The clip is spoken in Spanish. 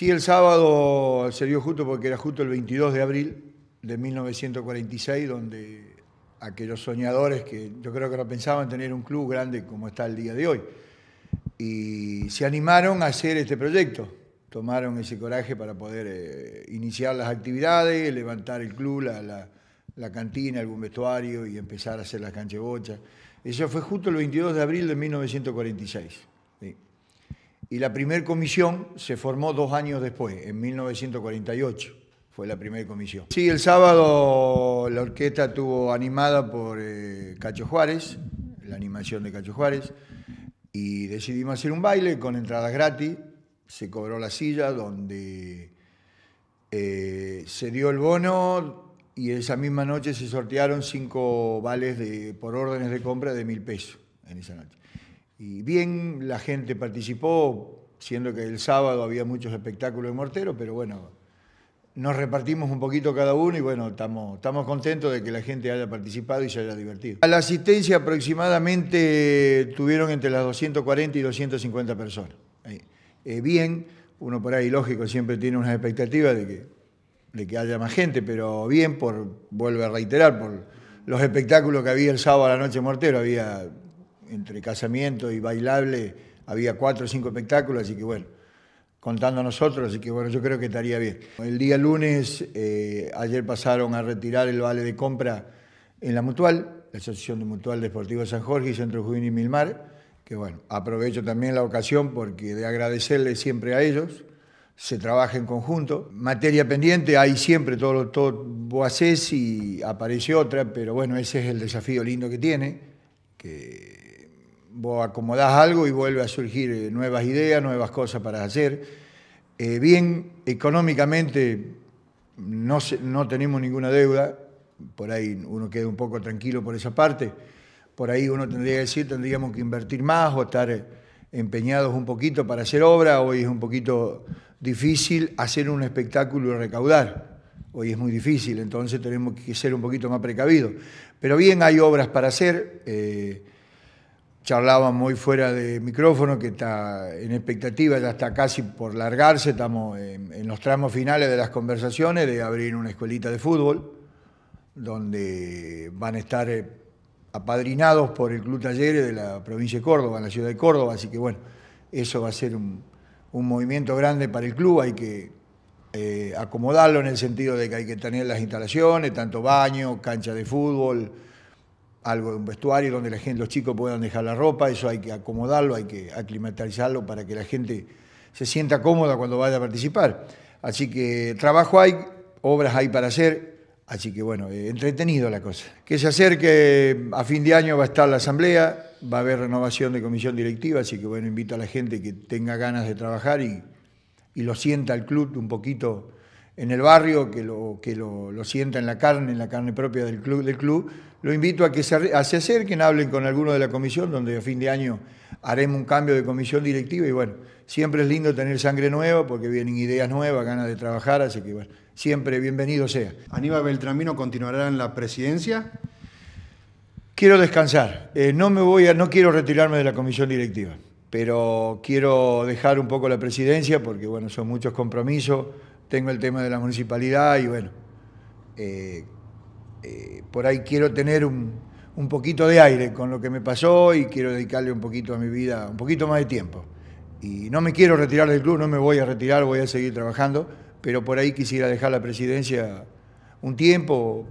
Sí, el sábado se dio justo porque era justo el 22 de abril de 1946, donde aquellos soñadores que yo creo que no pensaban tener un club grande como está el día de hoy, y se animaron a hacer este proyecto, tomaron ese coraje para poder eh, iniciar las actividades, levantar el club, la, la, cantina, algún vestuario y empezar a hacer las canchebochas. Eso fue justo el 22 de abril de 1946. Y la primera comisión se formó dos años después, en 1948 fue la primera comisión. Sí, el sábado la orquesta estuvo animada por eh, Cacho Juárez, la animación de Cacho Juárez, y decidimos hacer un baile con entradas gratis. Se cobró la silla donde eh, se dio el bono y esa misma noche se sortearon cinco vales por órdenes de compra de mil pesos en esa noche. Y bien, la gente participó, siendo que el sábado había muchos espectáculos de Mortero, pero bueno, nos repartimos un poquito cada uno y bueno, estamos contentos de que la gente haya participado y se haya divertido. A la asistencia aproximadamente tuvieron entre las 240 y 250 personas. Eh, eh, bien, uno por ahí, lógico, siempre tiene unas expectativas de que, de que haya más gente, pero bien, por, vuelvo a reiterar, por los espectáculos que había el sábado a la noche mortero, había entre casamiento y bailable había cuatro o cinco espectáculos, así que bueno, contando a nosotros, así que bueno, yo creo que estaría bien. El día lunes, eh, ayer pasaron a retirar el vale de compra en la Mutual, la Asociación de Mutual Deportivo San Jorge y Centro Juvenil Milmar, que bueno, aprovecho también la ocasión porque de agradecerle siempre a ellos, se trabaja en conjunto. Materia pendiente, hay siempre todo, todo vos y aparece otra, pero bueno, ese es el desafío lindo que tiene, que vos acomodás algo y vuelve a surgir eh, nuevas ideas, nuevas cosas para hacer. Eh, bien, económicamente no, tenemos ninguna deuda, por ahí uno queda un poco tranquilo por esa parte, por ahí uno tendría que decir, tendríamos que invertir más o estar eh, empeñados un poquito para hacer obra, hoy es un poquito difícil hacer un espectáculo y recaudar, hoy es muy difícil, entonces tenemos que ser un poquito más precavidos. Pero bien hay obras para hacer charlaba muy fuera de micrófono, que está en expectativa, ya está casi por largarse, estamos en, los tramos finales de las conversaciones de abrir una escuelita de fútbol, donde van a estar eh, apadrinados por el Club Talleres de la provincia de Córdoba, en la ciudad de Córdoba, así que bueno, eso va a ser un, movimiento grande para el club, hay que eh, acomodarlo en el sentido de que hay que tener las instalaciones, tanto baño, cancha de fútbol, algo de un vestuario donde la gente, los chicos puedan dejar la ropa, eso hay que acomodarlo, hay que aclimatizarlo para que la gente se sienta cómoda cuando vaya a participar. Así que trabajo hay, obras hay para hacer, así que bueno, eh, entretenido la cosa. Que se acerque, a fin de año va a estar la asamblea, va a haber renovación de comisión directiva, así que bueno, invito a la gente que tenga ganas de trabajar y, y lo sienta el club un poquito en el barrio, que lo, que lo, sienta en la carne, en la carne propia del club, del club, lo invito a que se, se acerquen, hablen con alguno de la comisión, donde a fin de año haremos un cambio de comisión directiva y bueno, siempre es lindo tener sangre nueva porque vienen ideas nuevas, ganas de trabajar, así que bueno, siempre bienvenido sea. Aníbal Beltramino continuará en la presidencia. Quiero descansar, eh, no me voy no quiero retirarme de la comisión directiva, pero quiero dejar un poco la presidencia porque bueno, son muchos compromisos, tengo el tema de la municipalidad y bueno, eh, eh, por ahí quiero tener un, un, poquito de aire con lo que me pasó y quiero dedicarle un poquito a mi vida, un poquito más de tiempo. Y no me quiero retirar del club, no me voy a retirar, voy a seguir trabajando, pero por ahí quisiera dejar la presidencia un tiempo.